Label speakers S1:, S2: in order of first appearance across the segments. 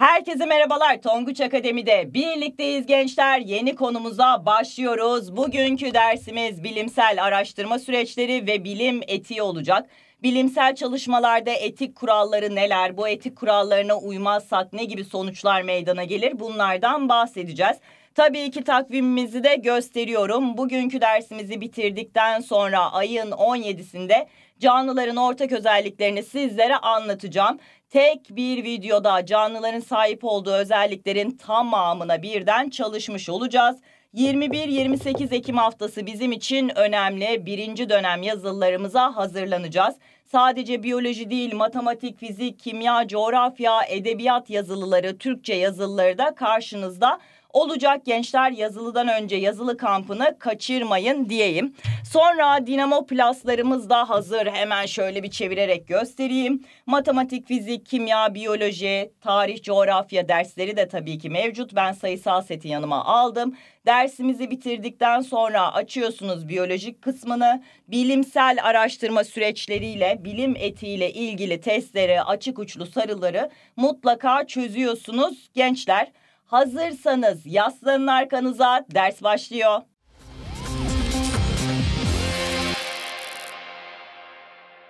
S1: Herkese merhabalar. Tonguç Akademi'de birlikteyiz gençler. Yeni konumuza başlıyoruz. Bugünkü dersimiz bilimsel araştırma süreçleri ve bilim etiği olacak. Bilimsel çalışmalarda etik kuralları neler? Bu etik kurallarına uymazsak ne gibi sonuçlar meydana gelir? Bunlardan bahsedeceğiz. Tabii ki takvimimizi de gösteriyorum. Bugünkü dersimizi bitirdikten sonra ayın 17'sinde canlıların ortak özelliklerini sizlere anlatacağım tek bir videoda canlıların sahip olduğu özelliklerin tamamına birden çalışmış olacağız. 21-28 Ekim haftası bizim için önemli. Birinci dönem yazılılarımıza hazırlanacağız. Sadece biyoloji değil, matematik, fizik, kimya, coğrafya, edebiyat yazılıları, Türkçe yazılıları da karşınızda. Olacak gençler yazılıdan önce yazılı kampını kaçırmayın diyeyim. Sonra Dinamo Plus'larımız da hazır. Hemen şöyle bir çevirerek göstereyim. Matematik, fizik, kimya, biyoloji, tarih, coğrafya dersleri de tabii ki mevcut. Ben sayısal seti yanıma aldım. Dersimizi bitirdikten sonra açıyorsunuz biyolojik kısmını. Bilimsel araştırma süreçleriyle, bilim etiyle ilgili testleri, açık uçlu sarıları mutlaka çözüyorsunuz gençler. Hazırsanız yaslanın arkanıza ders başlıyor.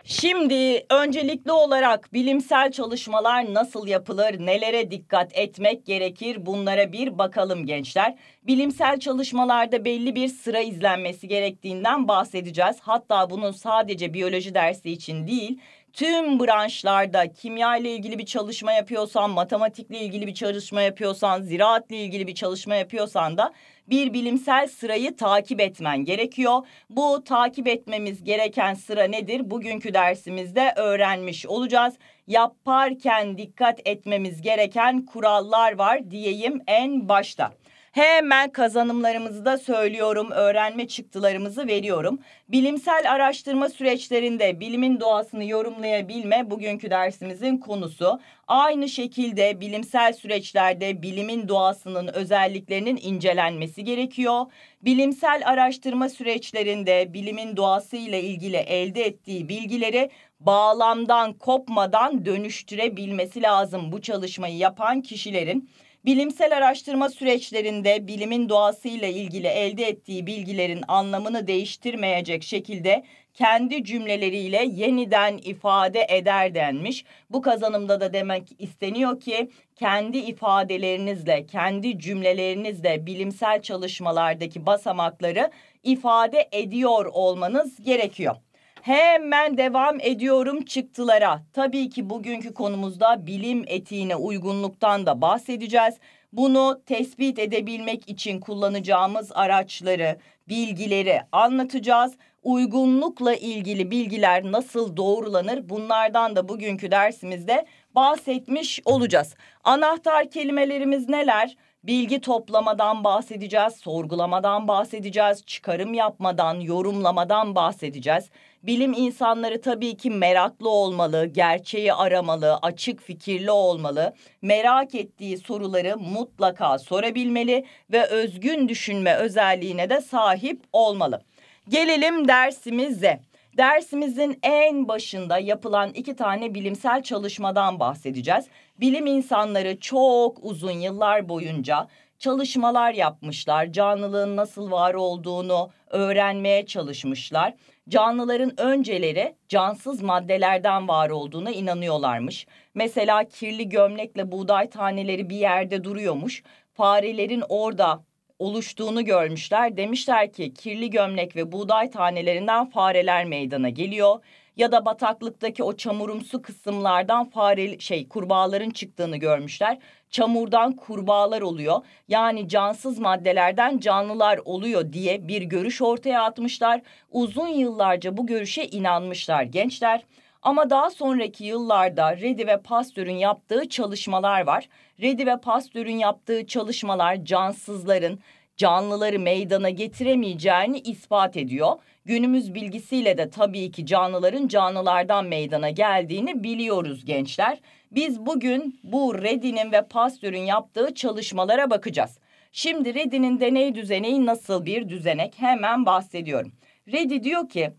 S1: Şimdi öncelikli olarak bilimsel çalışmalar nasıl yapılır, nelere dikkat etmek gerekir bunlara bir bakalım gençler. Bilimsel çalışmalarda belli bir sıra izlenmesi gerektiğinden bahsedeceğiz. Hatta bunun sadece biyoloji dersi için değil, tüm branşlarda kimya ile ilgili bir çalışma yapıyorsan, matematikle ilgili bir çalışma yapıyorsan, ziraatle ilgili bir çalışma yapıyorsan da bir bilimsel sırayı takip etmen gerekiyor. Bu takip etmemiz gereken sıra nedir? Bugünkü dersimizde öğrenmiş olacağız. Yaparken dikkat etmemiz gereken kurallar var diyeyim en başta. Hemen kazanımlarımızı da söylüyorum, öğrenme çıktılarımızı veriyorum. Bilimsel araştırma süreçlerinde bilimin doğasını yorumlayabilme bugünkü dersimizin konusu. Aynı şekilde bilimsel süreçlerde bilimin doğasının özelliklerinin incelenmesi gerekiyor. Bilimsel araştırma süreçlerinde bilimin doğasıyla ilgili elde ettiği bilgileri bağlamdan kopmadan dönüştürebilmesi lazım bu çalışmayı yapan kişilerin. Bilimsel araştırma süreçlerinde bilimin doğasıyla ilgili elde ettiği bilgilerin anlamını değiştirmeyecek şekilde kendi cümleleriyle yeniden ifade eder denmiş. Bu kazanımda da demek isteniyor ki kendi ifadelerinizle, kendi cümlelerinizle bilimsel çalışmalardaki basamakları ifade ediyor olmanız gerekiyor. Hemen devam ediyorum çıktılara. Tabii ki bugünkü konumuzda bilim etiğine uygunluktan da bahsedeceğiz. Bunu tespit edebilmek için kullanacağımız araçları, bilgileri anlatacağız. Uygunlukla ilgili bilgiler nasıl doğrulanır? Bunlardan da bugünkü dersimizde bahsetmiş olacağız. Anahtar kelimelerimiz neler? Bilgi toplamadan bahsedeceğiz, sorgulamadan bahsedeceğiz, çıkarım yapmadan, yorumlamadan bahsedeceğiz. Bilim insanları tabii ki meraklı olmalı, gerçeği aramalı, açık fikirli olmalı. Merak ettiği soruları mutlaka sorabilmeli ve özgün düşünme özelliğine de sahip olmalı. Gelelim dersimize. Dersimizin en başında yapılan iki tane bilimsel çalışmadan bahsedeceğiz. Bilim insanları çok uzun yıllar boyunca çalışmalar yapmışlar. Canlılığın nasıl var olduğunu öğrenmeye çalışmışlar canlıların önceleri cansız maddelerden var olduğuna inanıyorlarmış. Mesela kirli gömlekle buğday taneleri bir yerde duruyormuş. Farelerin orada oluştuğunu görmüşler. Demişler ki kirli gömlek ve buğday tanelerinden fareler meydana geliyor ya da bataklıktaki o çamurumsu kısımlardan fare şey kurbağaların çıktığını görmüşler çamurdan kurbağalar oluyor. Yani cansız maddelerden canlılar oluyor diye bir görüş ortaya atmışlar. Uzun yıllarca bu görüşe inanmışlar gençler. Ama daha sonraki yıllarda Redi ve Pasteur'ün yaptığı çalışmalar var. Redi ve Pasteur'ün yaptığı çalışmalar cansızların canlıları meydana getiremeyeceğini ispat ediyor. Günümüz bilgisiyle de tabii ki canlıların canlılardan meydana geldiğini biliyoruz gençler. Biz bugün bu Reddy'nin ve Pasteur'ün yaptığı çalışmalara bakacağız. Şimdi Reddy'nin deney düzeneği nasıl bir düzenek hemen bahsediyorum. Reddy diyor ki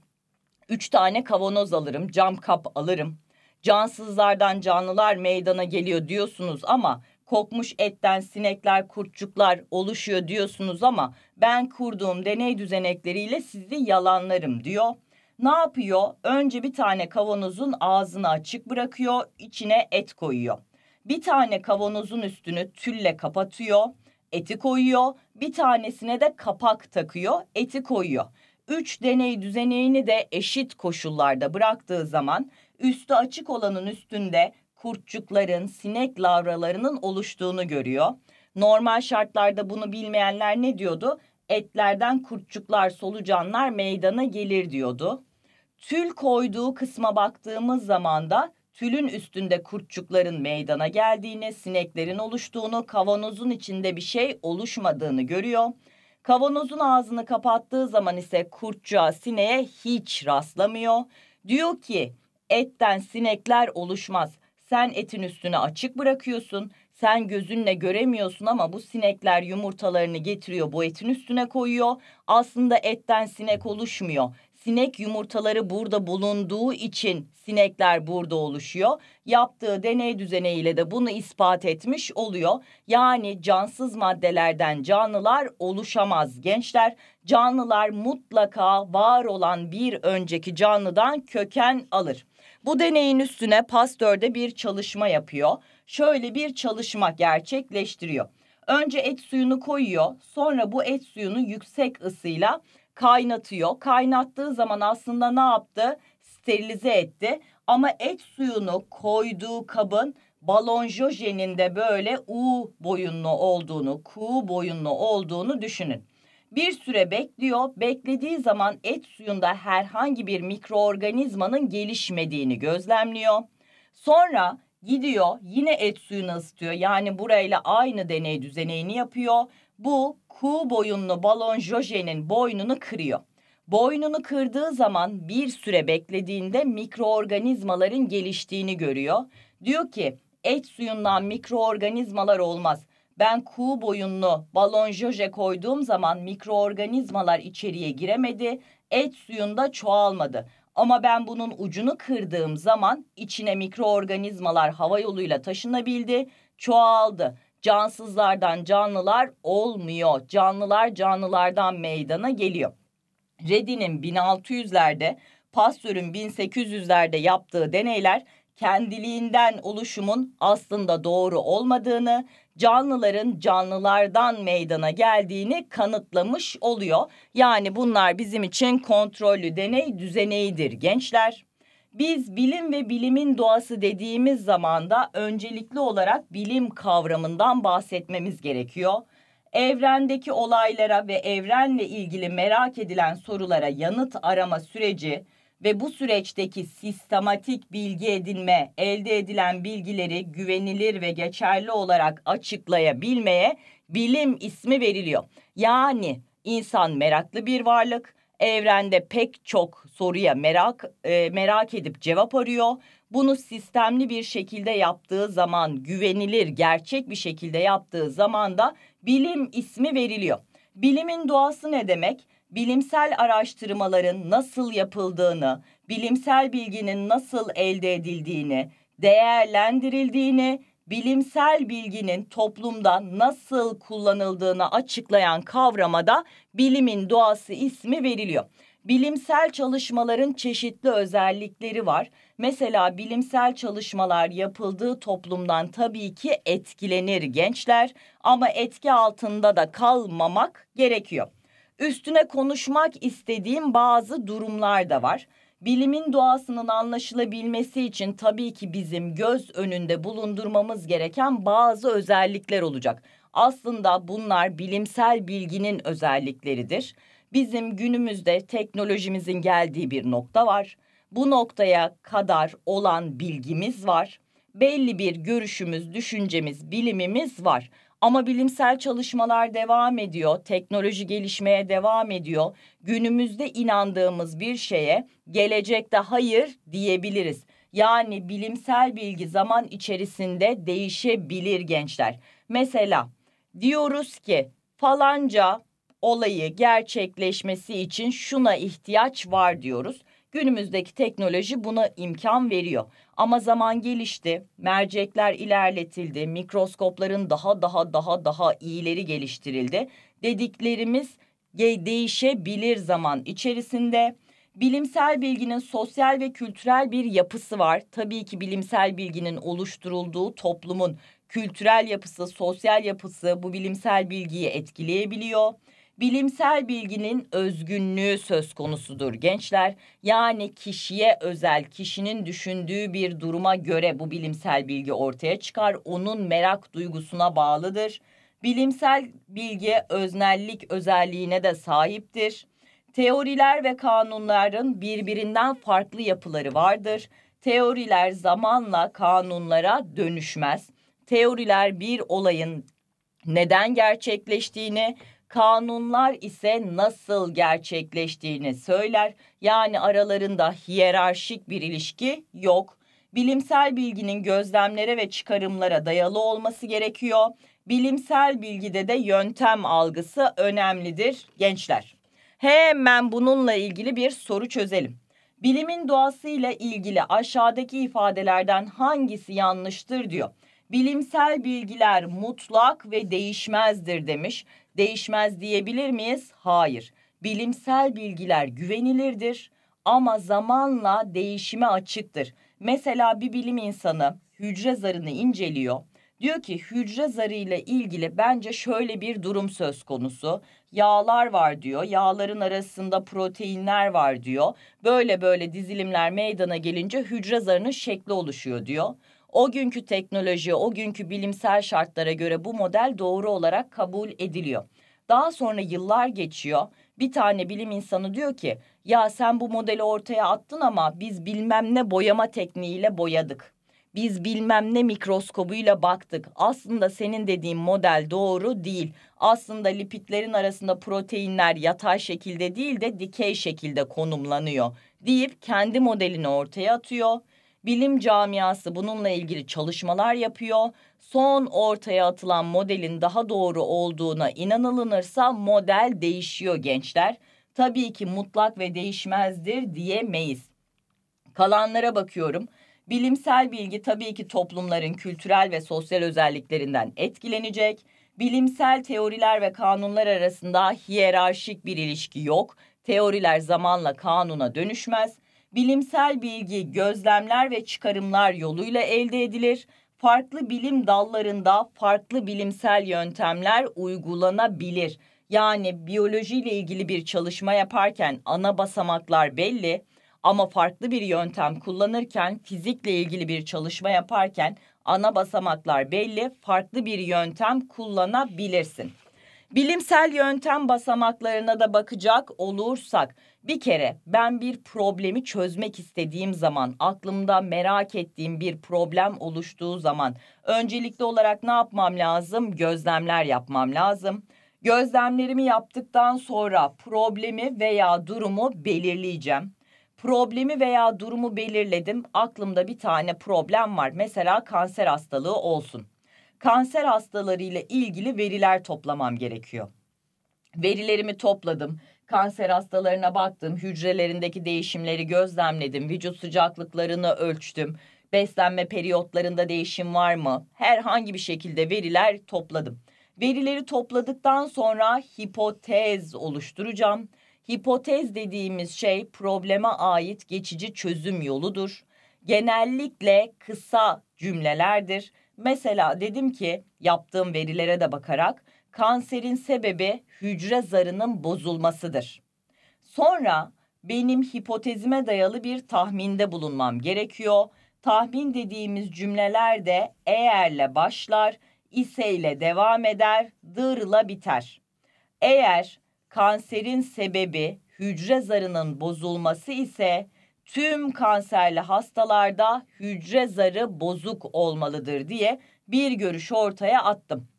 S1: üç tane kavanoz alırım, cam kap alırım. Cansızlardan canlılar meydana geliyor diyorsunuz ama kokmuş etten sinekler, kurtçuklar oluşuyor diyorsunuz ama ben kurduğum deney düzenekleriyle sizi yalanlarım diyor. Ne yapıyor? Önce bir tane kavanozun ağzını açık bırakıyor, içine et koyuyor. Bir tane kavanozun üstünü tülle kapatıyor, eti koyuyor. Bir tanesine de kapak takıyor, eti koyuyor. Üç deney düzeneğini de eşit koşullarda bıraktığı zaman üstü açık olanın üstünde kurtçukların, sinek lavralarının oluştuğunu görüyor. Normal şartlarda bunu bilmeyenler ne diyordu? Etlerden kurtçuklar, solucanlar meydana gelir diyordu tül koyduğu kısma baktığımız zaman da tülün üstünde kurtçukların meydana geldiğini, sineklerin oluştuğunu, kavanozun içinde bir şey oluşmadığını görüyor. Kavanozun ağzını kapattığı zaman ise kurtçuğa, sineğe hiç rastlamıyor. Diyor ki etten sinekler oluşmaz. Sen etin üstünü açık bırakıyorsun. Sen gözünle göremiyorsun ama bu sinekler yumurtalarını getiriyor bu etin üstüne koyuyor. Aslında etten sinek oluşmuyor sinek yumurtaları burada bulunduğu için sinekler burada oluşuyor. Yaptığı deney düzeniyle de bunu ispat etmiş oluyor. Yani cansız maddelerden canlılar oluşamaz gençler. Canlılar mutlaka var olan bir önceki canlıdan köken alır. Bu deneyin üstüne Pasteur'de bir çalışma yapıyor. Şöyle bir çalışma gerçekleştiriyor. Önce et suyunu koyuyor. Sonra bu et suyunu yüksek ısıyla kaynatıyor. Kaynattığı zaman aslında ne yaptı? Sterilize etti. Ama et suyunu koyduğu kabın balonjojenin böyle U boyunlu olduğunu, Q boyunlu olduğunu düşünün. Bir süre bekliyor. Beklediği zaman et suyunda herhangi bir mikroorganizmanın gelişmediğini gözlemliyor. Sonra gidiyor yine et suyunu ısıtıyor. Yani burayla aynı deney düzeneyini yapıyor. Bu kuğu boyunlu balon Joje'nin boynunu kırıyor. Boynunu kırdığı zaman bir süre beklediğinde mikroorganizmaların geliştiğini görüyor. Diyor ki et suyundan mikroorganizmalar olmaz. Ben kuğu boyunlu balon joje koyduğum zaman mikroorganizmalar içeriye giremedi. Et suyunda çoğalmadı. Ama ben bunun ucunu kırdığım zaman içine mikroorganizmalar hava yoluyla taşınabildi, çoğaldı. Cansızlardan canlılar olmuyor. Canlılar canlılardan meydana geliyor. Reddy'nin 1600'lerde, Pasteur'ün 1800'lerde yaptığı deneyler kendiliğinden oluşumun aslında doğru olmadığını, canlıların canlılardan meydana geldiğini kanıtlamış oluyor. Yani bunlar bizim için kontrollü deney düzeneğidir gençler. Biz bilim ve bilimin doğası dediğimiz zamanda öncelikli olarak bilim kavramından bahsetmemiz gerekiyor. Evrendeki olaylara ve evrenle ilgili merak edilen sorulara yanıt arama süreci ve bu süreçteki sistematik bilgi edinme, elde edilen bilgileri güvenilir ve geçerli olarak açıklayabilmeye bilim ismi veriliyor. Yani insan meraklı bir varlık, Evrende pek çok soruya merak e, merak edip cevap arıyor. Bunu sistemli bir şekilde yaptığı zaman, güvenilir, gerçek bir şekilde yaptığı zaman da bilim ismi veriliyor. Bilimin doğası ne demek? Bilimsel araştırmaların nasıl yapıldığını, bilimsel bilginin nasıl elde edildiğini, değerlendirildiğini bilimsel bilginin toplumda nasıl kullanıldığını açıklayan kavrama da bilimin doğası ismi veriliyor. Bilimsel çalışmaların çeşitli özellikleri var. Mesela bilimsel çalışmalar yapıldığı toplumdan tabii ki etkilenir gençler ama etki altında da kalmamak gerekiyor. Üstüne konuşmak istediğim bazı durumlar da var. Bilimin doğasının anlaşılabilmesi için tabii ki bizim göz önünde bulundurmamız gereken bazı özellikler olacak. Aslında bunlar bilimsel bilginin özellikleridir. Bizim günümüzde teknolojimizin geldiği bir nokta var. Bu noktaya kadar olan bilgimiz var. Belli bir görüşümüz, düşüncemiz, bilimimiz var. Ama bilimsel çalışmalar devam ediyor, teknoloji gelişmeye devam ediyor. Günümüzde inandığımız bir şeye gelecekte hayır diyebiliriz. Yani bilimsel bilgi zaman içerisinde değişebilir gençler. Mesela diyoruz ki falanca olayı gerçekleşmesi için şuna ihtiyaç var diyoruz. Günümüzdeki teknoloji buna imkan veriyor. Ama zaman gelişti, mercekler ilerletildi, mikroskopların daha daha daha daha iyileri geliştirildi. Dediklerimiz değişebilir zaman içerisinde. Bilimsel bilginin sosyal ve kültürel bir yapısı var. Tabii ki bilimsel bilginin oluşturulduğu toplumun kültürel yapısı, sosyal yapısı bu bilimsel bilgiyi etkileyebiliyor bilimsel bilginin özgünlüğü söz konusudur gençler. Yani kişiye özel, kişinin düşündüğü bir duruma göre bu bilimsel bilgi ortaya çıkar. Onun merak duygusuna bağlıdır. Bilimsel bilgi öznellik özelliğine de sahiptir. Teoriler ve kanunların birbirinden farklı yapıları vardır. Teoriler zamanla kanunlara dönüşmez. Teoriler bir olayın neden gerçekleştiğini kanunlar ise nasıl gerçekleştiğini söyler. Yani aralarında hiyerarşik bir ilişki yok. Bilimsel bilginin gözlemlere ve çıkarımlara dayalı olması gerekiyor. Bilimsel bilgide de yöntem algısı önemlidir gençler. Hemen bununla ilgili bir soru çözelim. Bilimin doğasıyla ilgili aşağıdaki ifadelerden hangisi yanlıştır diyor. Bilimsel bilgiler mutlak ve değişmezdir demiş değişmez diyebilir miyiz? Hayır. Bilimsel bilgiler güvenilirdir ama zamanla değişime açıktır. Mesela bir bilim insanı hücre zarını inceliyor. Diyor ki hücre zarı ile ilgili bence şöyle bir durum söz konusu. Yağlar var diyor. Yağların arasında proteinler var diyor. Böyle böyle dizilimler meydana gelince hücre zarının şekli oluşuyor diyor. O günkü teknoloji, o günkü bilimsel şartlara göre bu model doğru olarak kabul ediliyor. Daha sonra yıllar geçiyor. Bir tane bilim insanı diyor ki ya sen bu modeli ortaya attın ama biz bilmem ne boyama tekniğiyle boyadık. Biz bilmem ne mikroskobuyla baktık. Aslında senin dediğin model doğru değil. Aslında lipitlerin arasında proteinler yatay şekilde değil de dikey şekilde konumlanıyor deyip kendi modelini ortaya atıyor Bilim camiası bununla ilgili çalışmalar yapıyor. Son ortaya atılan modelin daha doğru olduğuna inanılınırsa model değişiyor gençler. Tabii ki mutlak ve değişmezdir diyemeyiz. Kalanlara bakıyorum. Bilimsel bilgi tabii ki toplumların kültürel ve sosyal özelliklerinden etkilenecek. Bilimsel teoriler ve kanunlar arasında hiyerarşik bir ilişki yok. Teoriler zamanla kanuna dönüşmez bilimsel bilgi, gözlemler ve çıkarımlar yoluyla elde edilir. Farklı bilim dallarında farklı bilimsel yöntemler uygulanabilir. Yani biyolojiyle ilgili bir çalışma yaparken ana basamaklar belli ama farklı bir yöntem kullanırken fizikle ilgili bir çalışma yaparken ana basamaklar belli, farklı bir yöntem kullanabilirsin. Bilimsel yöntem basamaklarına da bakacak olursak bir kere ben bir problemi çözmek istediğim zaman, aklımda merak ettiğim bir problem oluştuğu zaman öncelikli olarak ne yapmam lazım? Gözlemler yapmam lazım. Gözlemlerimi yaptıktan sonra problemi veya durumu belirleyeceğim. Problemi veya durumu belirledim. Aklımda bir tane problem var. Mesela kanser hastalığı olsun. Kanser hastalarıyla ilgili veriler toplamam gerekiyor Verilerimi topladım. Kanser hastalarına baktım, hücrelerindeki değişimleri gözlemledim, vücut sıcaklıklarını ölçtüm, beslenme periyotlarında değişim var mı? Herhangi bir şekilde veriler topladım. Verileri topladıktan sonra hipotez oluşturacağım. Hipotez dediğimiz şey probleme ait geçici çözüm yoludur. Genellikle kısa cümlelerdir. Mesela dedim ki yaptığım verilere de bakarak kanserin sebebi hücre zarının bozulmasıdır. Sonra benim hipotezime dayalı bir tahminde bulunmam gerekiyor. Tahmin dediğimiz cümleler de eğerle başlar, iseyle devam eder, dırla biter. Eğer kanserin sebebi hücre zarının bozulması ise tüm kanserli hastalarda hücre zarı bozuk olmalıdır diye bir görüş ortaya attım.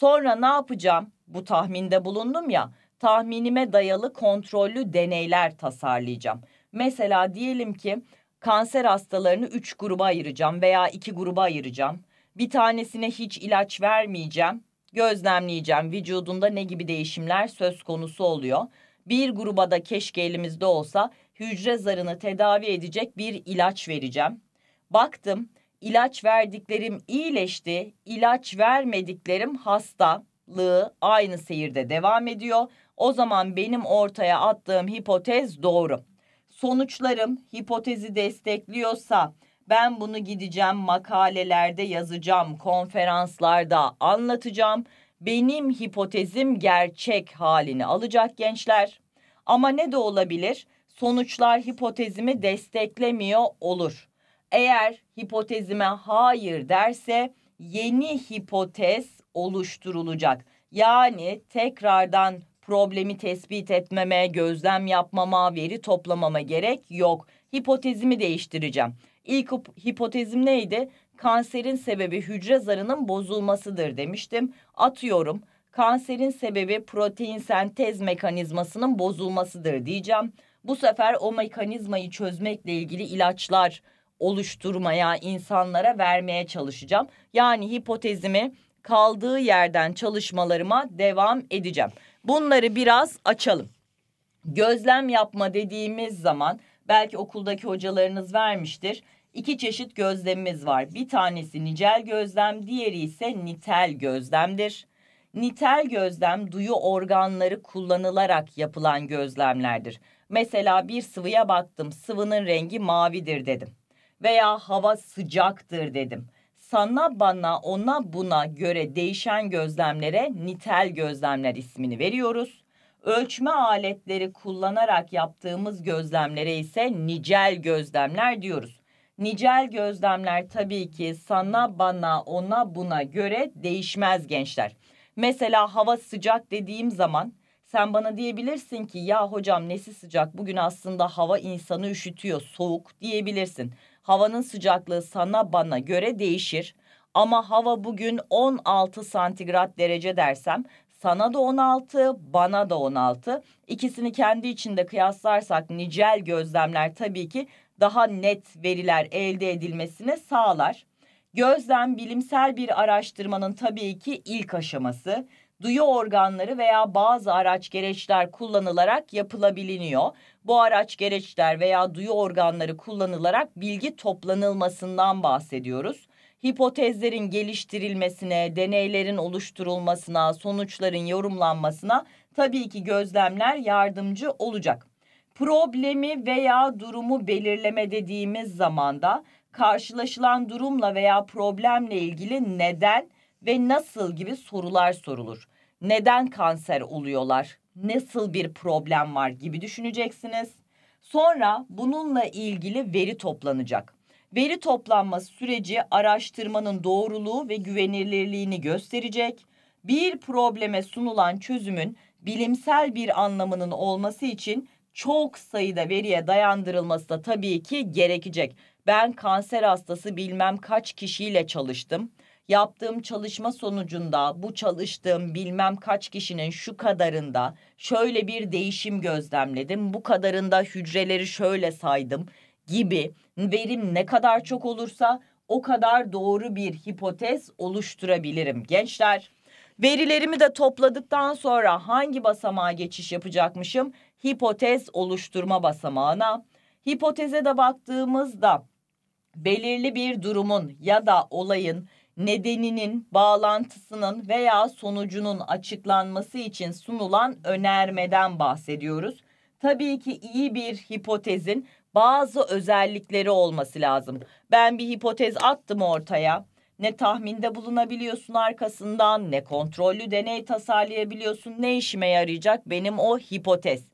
S1: Sonra ne yapacağım? Bu tahminde bulundum ya. Tahminime dayalı kontrollü deneyler tasarlayacağım. Mesela diyelim ki kanser hastalarını üç gruba ayıracağım veya iki gruba ayıracağım. Bir tanesine hiç ilaç vermeyeceğim. Gözlemleyeceğim vücudunda ne gibi değişimler söz konusu oluyor. Bir gruba da keşke elimizde olsa hücre zarını tedavi edecek bir ilaç vereceğim. Baktım ilaç verdiklerim iyileşti, ilaç vermediklerim hastalığı aynı seyirde devam ediyor. O zaman benim ortaya attığım hipotez doğru. Sonuçlarım hipotezi destekliyorsa ben bunu gideceğim makalelerde yazacağım, konferanslarda anlatacağım. Benim hipotezim gerçek halini alacak gençler. Ama ne de olabilir? Sonuçlar hipotezimi desteklemiyor olur. Eğer hipotezime hayır derse yeni hipotez oluşturulacak. Yani tekrardan problemi tespit etmeme, gözlem yapmama, veri toplamama gerek yok. Hipotezimi değiştireceğim. İlk hipotezim neydi? Kanserin sebebi hücre zarının bozulmasıdır demiştim. Atıyorum kanserin sebebi protein sentez mekanizmasının bozulmasıdır diyeceğim. Bu sefer o mekanizmayı çözmekle ilgili ilaçlar, oluşturmaya, insanlara vermeye çalışacağım. Yani hipotezimi kaldığı yerden çalışmalarıma devam edeceğim. Bunları biraz açalım. Gözlem yapma dediğimiz zaman belki okuldaki hocalarınız vermiştir. İki çeşit gözlemimiz var. Bir tanesi nicel gözlem, diğeri ise nitel gözlemdir. Nitel gözlem duyu organları kullanılarak yapılan gözlemlerdir. Mesela bir sıvıya baktım, sıvının rengi mavidir dedim veya hava sıcaktır dedim. Sana bana ona buna göre değişen gözlemlere nitel gözlemler ismini veriyoruz. Ölçme aletleri kullanarak yaptığımız gözlemlere ise nicel gözlemler diyoruz. Nicel gözlemler tabii ki sana bana ona buna göre değişmez gençler. Mesela hava sıcak dediğim zaman sen bana diyebilirsin ki ya hocam nesi sıcak bugün aslında hava insanı üşütüyor soğuk diyebilirsin. Havanın sıcaklığı sana bana göre değişir. Ama hava bugün 16 santigrat derece dersem sana da 16, bana da 16. İkisini kendi içinde kıyaslarsak nicel gözlemler tabii ki daha net veriler elde edilmesine sağlar. Gözlem bilimsel bir araştırmanın tabii ki ilk aşaması duyu organları veya bazı araç gereçler kullanılarak yapılabiliniyor. Bu araç gereçler veya duyu organları kullanılarak bilgi toplanılmasından bahsediyoruz. Hipotezlerin geliştirilmesine, deneylerin oluşturulmasına, sonuçların yorumlanmasına tabii ki gözlemler yardımcı olacak. Problemi veya durumu belirleme dediğimiz zamanda karşılaşılan durumla veya problemle ilgili neden ve nasıl gibi sorular sorulur neden kanser oluyorlar, nasıl bir problem var gibi düşüneceksiniz. Sonra bununla ilgili veri toplanacak. Veri toplanması süreci araştırmanın doğruluğu ve güvenilirliğini gösterecek. Bir probleme sunulan çözümün bilimsel bir anlamının olması için çok sayıda veriye dayandırılması da tabii ki gerekecek. Ben kanser hastası bilmem kaç kişiyle çalıştım yaptığım çalışma sonucunda bu çalıştığım bilmem kaç kişinin şu kadarında şöyle bir değişim gözlemledim. Bu kadarında hücreleri şöyle saydım gibi verim ne kadar çok olursa o kadar doğru bir hipotez oluşturabilirim gençler. Verilerimi de topladıktan sonra hangi basamağa geçiş yapacakmışım? Hipotez oluşturma basamağına. Hipoteze de baktığımızda belirli bir durumun ya da olayın nedeninin, bağlantısının veya sonucunun açıklanması için sunulan önermeden bahsediyoruz. Tabii ki iyi bir hipotezin bazı özellikleri olması lazım. Ben bir hipotez attım ortaya. Ne tahminde bulunabiliyorsun arkasından, ne kontrollü deney tasarlayabiliyorsun, ne işime yarayacak benim o hipotez.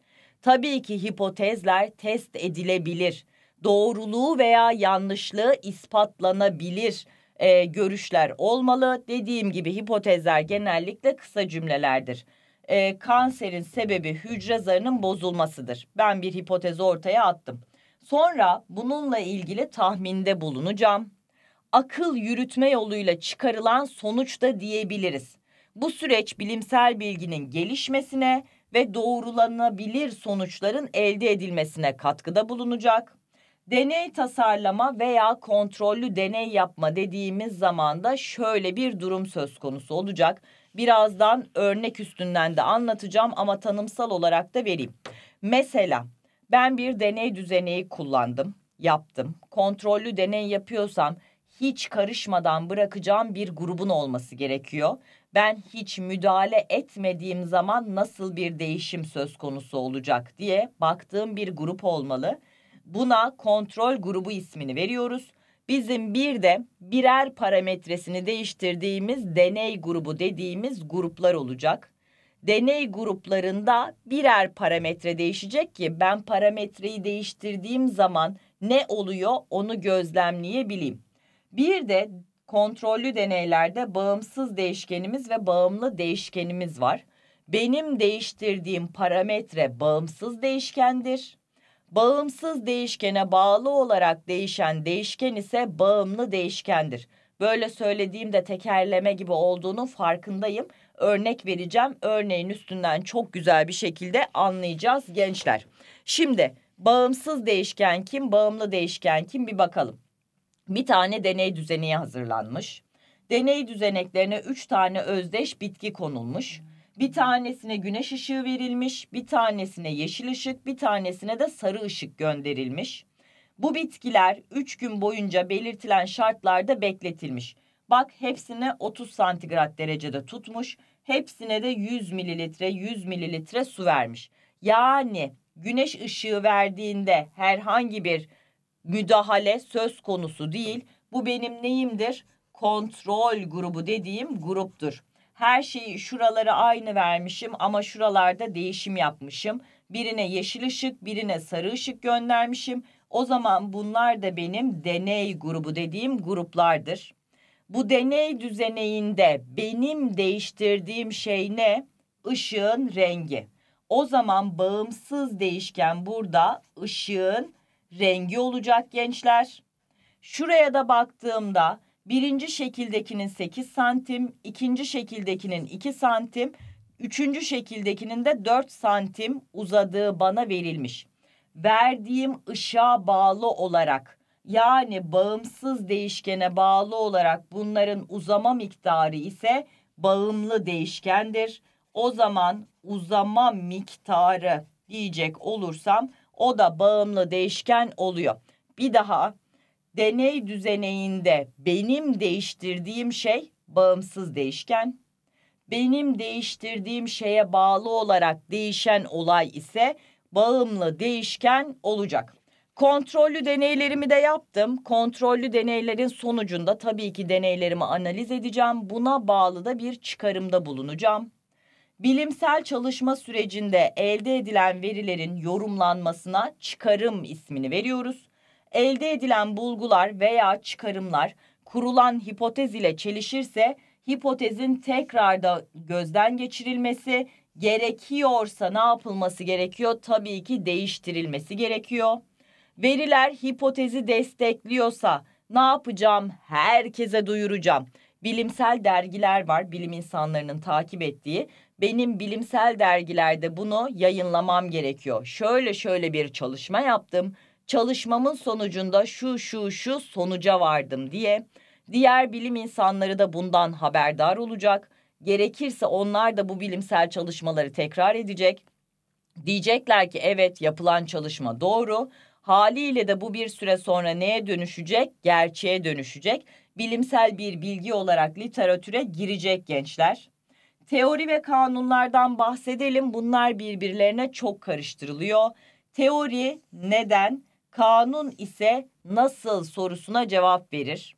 S1: Tabii ki hipotezler test edilebilir. Doğruluğu veya yanlışlığı ispatlanabilir e, görüşler olmalı. Dediğim gibi hipotezler genellikle kısa cümlelerdir. E, kanserin sebebi hücre zarının bozulmasıdır. Ben bir hipotezi ortaya attım. Sonra bununla ilgili tahminde bulunacağım. Akıl yürütme yoluyla çıkarılan sonuçta diyebiliriz. Bu süreç bilimsel bilginin gelişmesine ve doğrulanabilir sonuçların elde edilmesine katkıda bulunacak. Deney tasarlama veya kontrollü deney yapma dediğimiz zaman da şöyle bir durum söz konusu olacak. Birazdan örnek üstünden de anlatacağım ama tanımsal olarak da vereyim. Mesela ben bir deney düzeneği kullandım, yaptım. Kontrollü deney yapıyorsam hiç karışmadan bırakacağım bir grubun olması gerekiyor. Ben hiç müdahale etmediğim zaman nasıl bir değişim söz konusu olacak diye baktığım bir grup olmalı.'' Buna kontrol grubu ismini veriyoruz. Bizim bir de birer parametresini değiştirdiğimiz deney grubu dediğimiz gruplar olacak. Deney gruplarında birer parametre değişecek ki ben parametreyi değiştirdiğim zaman ne oluyor onu gözlemleyebileyim. Bir de kontrollü deneylerde bağımsız değişkenimiz ve bağımlı değişkenimiz var. Benim değiştirdiğim parametre bağımsız değişkendir. Bağımsız değişkene bağlı olarak değişen değişken ise bağımlı değişkendir. Böyle söylediğimde tekerleme gibi olduğunun farkındayım. Örnek vereceğim. Örneğin üstünden çok güzel bir şekilde anlayacağız gençler. Şimdi bağımsız değişken kim, bağımlı değişken kim bir bakalım. Bir tane deney düzeni hazırlanmış. Deney düzeneklerine üç tane özdeş bitki konulmuş. Bir tanesine güneş ışığı verilmiş, bir tanesine yeşil ışık, bir tanesine de sarı ışık gönderilmiş. Bu bitkiler 3 gün boyunca belirtilen şartlarda bekletilmiş. Bak hepsine 30 santigrat derecede tutmuş, hepsine de 100 mililitre 100 mililitre su vermiş. Yani güneş ışığı verdiğinde herhangi bir müdahale söz konusu değil. Bu benim neyimdir? Kontrol grubu dediğim gruptur her şeyi şuraları aynı vermişim ama şuralarda değişim yapmışım. Birine yeşil ışık, birine sarı ışık göndermişim. O zaman bunlar da benim deney grubu dediğim gruplardır. Bu deney düzeneğinde benim değiştirdiğim şey ne? Işığın rengi. O zaman bağımsız değişken burada ışığın rengi olacak gençler. Şuraya da baktığımda Birinci şekildekinin 8 santim, ikinci şekildekinin 2 santim, üçüncü şekildekinin de 4 santim uzadığı bana verilmiş. Verdiğim ışığa bağlı olarak yani bağımsız değişkene bağlı olarak bunların uzama miktarı ise bağımlı değişkendir. O zaman uzama miktarı diyecek olursam o da bağımlı değişken oluyor. Bir daha deney düzeneğinde benim değiştirdiğim şey bağımsız değişken, benim değiştirdiğim şeye bağlı olarak değişen olay ise bağımlı değişken olacak. Kontrollü deneylerimi de yaptım. Kontrollü deneylerin sonucunda tabii ki deneylerimi analiz edeceğim. Buna bağlı da bir çıkarımda bulunacağım. Bilimsel çalışma sürecinde elde edilen verilerin yorumlanmasına çıkarım ismini veriyoruz elde edilen bulgular veya çıkarımlar kurulan hipotez ile çelişirse hipotezin tekrarda gözden geçirilmesi gerekiyorsa ne yapılması gerekiyor? Tabii ki değiştirilmesi gerekiyor. Veriler hipotezi destekliyorsa ne yapacağım? Herkese duyuracağım. Bilimsel dergiler var bilim insanlarının takip ettiği. Benim bilimsel dergilerde bunu yayınlamam gerekiyor. Şöyle şöyle bir çalışma yaptım çalışmamın sonucunda şu şu şu sonuca vardım diye diğer bilim insanları da bundan haberdar olacak. Gerekirse onlar da bu bilimsel çalışmaları tekrar edecek. Diyecekler ki evet yapılan çalışma doğru. Haliyle de bu bir süre sonra neye dönüşecek? Gerçeğe dönüşecek. Bilimsel bir bilgi olarak literatüre girecek gençler. Teori ve kanunlardan bahsedelim. Bunlar birbirlerine çok karıştırılıyor. Teori neden? kanun ise nasıl sorusuna cevap verir.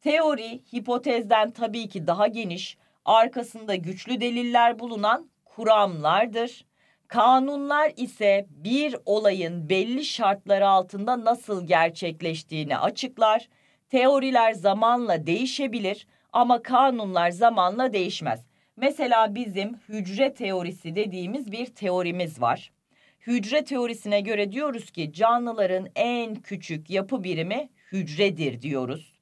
S1: Teori hipotezden tabii ki daha geniş, arkasında güçlü deliller bulunan kuramlardır. Kanunlar ise bir olayın belli şartları altında nasıl gerçekleştiğini açıklar. Teoriler zamanla değişebilir ama kanunlar zamanla değişmez. Mesela bizim hücre teorisi dediğimiz bir teorimiz var. Hücre teorisine göre diyoruz ki canlıların en küçük yapı birimi hücredir diyoruz.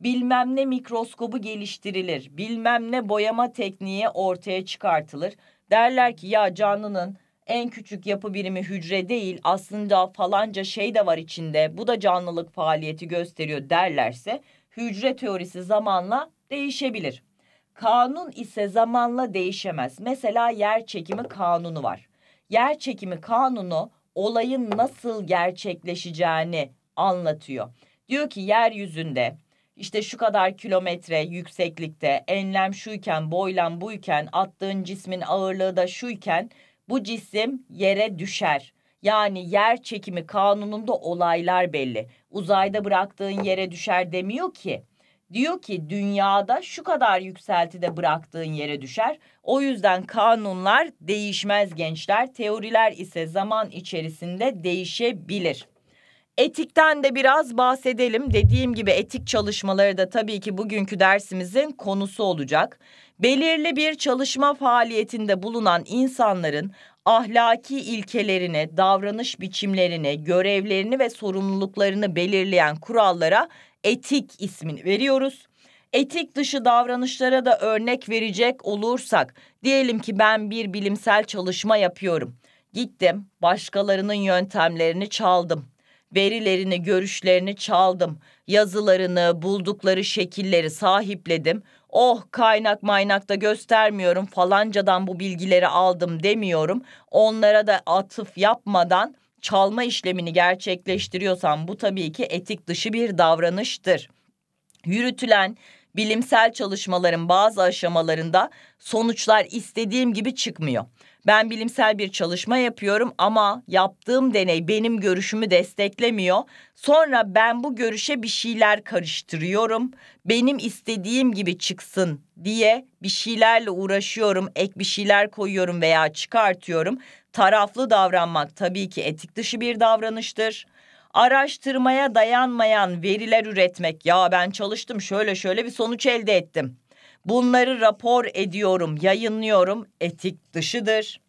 S1: Bilmem ne mikroskobu geliştirilir, bilmem ne boyama tekniği ortaya çıkartılır. Derler ki ya canlının en küçük yapı birimi hücre değil aslında falanca şey de var içinde bu da canlılık faaliyeti gösteriyor derlerse hücre teorisi zamanla değişebilir. Kanun ise zamanla değişemez. Mesela yer çekimi kanunu var yer çekimi kanunu olayın nasıl gerçekleşeceğini anlatıyor. Diyor ki yeryüzünde işte şu kadar kilometre yükseklikte enlem şuyken boylam buyken attığın cismin ağırlığı da şuyken bu cisim yere düşer. Yani yer çekimi kanununda olaylar belli. Uzayda bıraktığın yere düşer demiyor ki. Diyor ki dünyada şu kadar yükseltide bıraktığın yere düşer. O yüzden kanunlar değişmez gençler. Teoriler ise zaman içerisinde değişebilir. Etikten de biraz bahsedelim. Dediğim gibi etik çalışmaları da tabii ki bugünkü dersimizin konusu olacak. Belirli bir çalışma faaliyetinde bulunan insanların ahlaki ilkelerini, davranış biçimlerini, görevlerini ve sorumluluklarını belirleyen kurallara etik ismini veriyoruz. Etik dışı davranışlara da örnek verecek olursak diyelim ki ben bir bilimsel çalışma yapıyorum. Gittim başkalarının yöntemlerini çaldım. Verilerini, görüşlerini çaldım. Yazılarını, buldukları şekilleri sahipledim. Oh kaynak maynakta göstermiyorum falancadan bu bilgileri aldım demiyorum. Onlara da atıf yapmadan çalma işlemini gerçekleştiriyorsan bu tabii ki etik dışı bir davranıştır. Yürütülen bilimsel çalışmaların bazı aşamalarında sonuçlar istediğim gibi çıkmıyor. Ben bilimsel bir çalışma yapıyorum ama yaptığım deney benim görüşümü desteklemiyor. Sonra ben bu görüşe bir şeyler karıştırıyorum. Benim istediğim gibi çıksın diye bir şeylerle uğraşıyorum, ek bir şeyler koyuyorum veya çıkartıyorum. Taraflı davranmak tabii ki etik dışı bir davranıştır araştırmaya dayanmayan veriler üretmek. Ya ben çalıştım şöyle şöyle bir sonuç elde ettim. Bunları rapor ediyorum, yayınlıyorum. Etik dışıdır.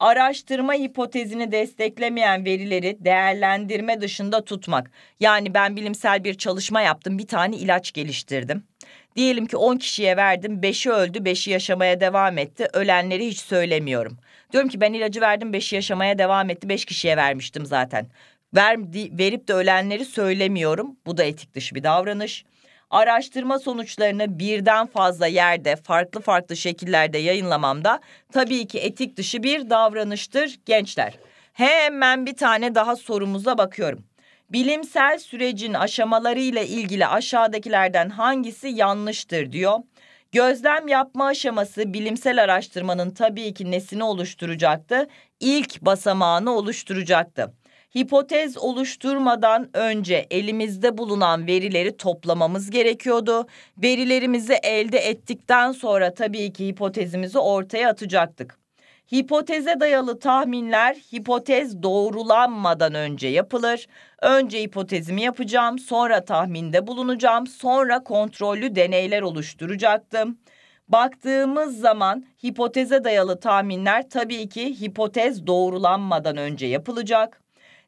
S1: Araştırma hipotezini desteklemeyen verileri değerlendirme dışında tutmak. Yani ben bilimsel bir çalışma yaptım, bir tane ilaç geliştirdim. Diyelim ki 10 kişiye verdim, 5'i öldü, 5'i yaşamaya devam etti. Ölenleri hiç söylemiyorum. Diyorum ki ben ilacı verdim, 5'i yaşamaya devam etti, 5 kişiye vermiştim zaten. Ver, verip de ölenleri söylemiyorum. Bu da etik dışı bir davranış. Araştırma sonuçlarını birden fazla yerde farklı farklı şekillerde yayınlamamda tabii ki etik dışı bir davranıştır gençler. Hemen bir tane daha sorumuza bakıyorum. Bilimsel sürecin aşamaları ile ilgili aşağıdakilerden hangisi yanlıştır diyor. Gözlem yapma aşaması bilimsel araştırmanın tabii ki nesini oluşturacaktı? İlk basamağını oluşturacaktı hipotez oluşturmadan önce elimizde bulunan verileri toplamamız gerekiyordu. Verilerimizi elde ettikten sonra tabii ki hipotezimizi ortaya atacaktık. Hipoteze dayalı tahminler hipotez doğrulanmadan önce yapılır. Önce hipotezimi yapacağım, sonra tahminde bulunacağım, sonra kontrollü deneyler oluşturacaktım. Baktığımız zaman hipoteze dayalı tahminler tabii ki hipotez doğrulanmadan önce yapılacak.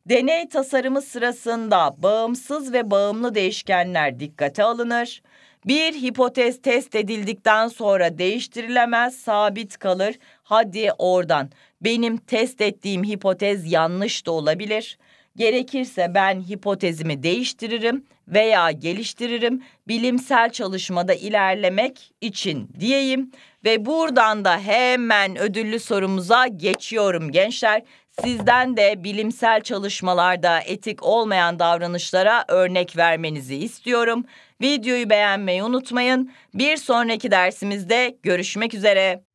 S1: Deney tasarımı sırasında bağımsız ve bağımlı değişkenler dikkate alınır. Bir hipotez test edildikten sonra değiştirilemez, sabit kalır. Hadi oradan. Benim test ettiğim hipotez yanlış da olabilir. Gerekirse ben hipotezimi değiştiririm veya geliştiririm bilimsel çalışmada ilerlemek için diyeyim ve buradan da hemen ödüllü sorumuza geçiyorum gençler. Sizden de bilimsel çalışmalarda etik olmayan davranışlara örnek vermenizi istiyorum. Videoyu beğenmeyi unutmayın. Bir sonraki dersimizde görüşmek üzere.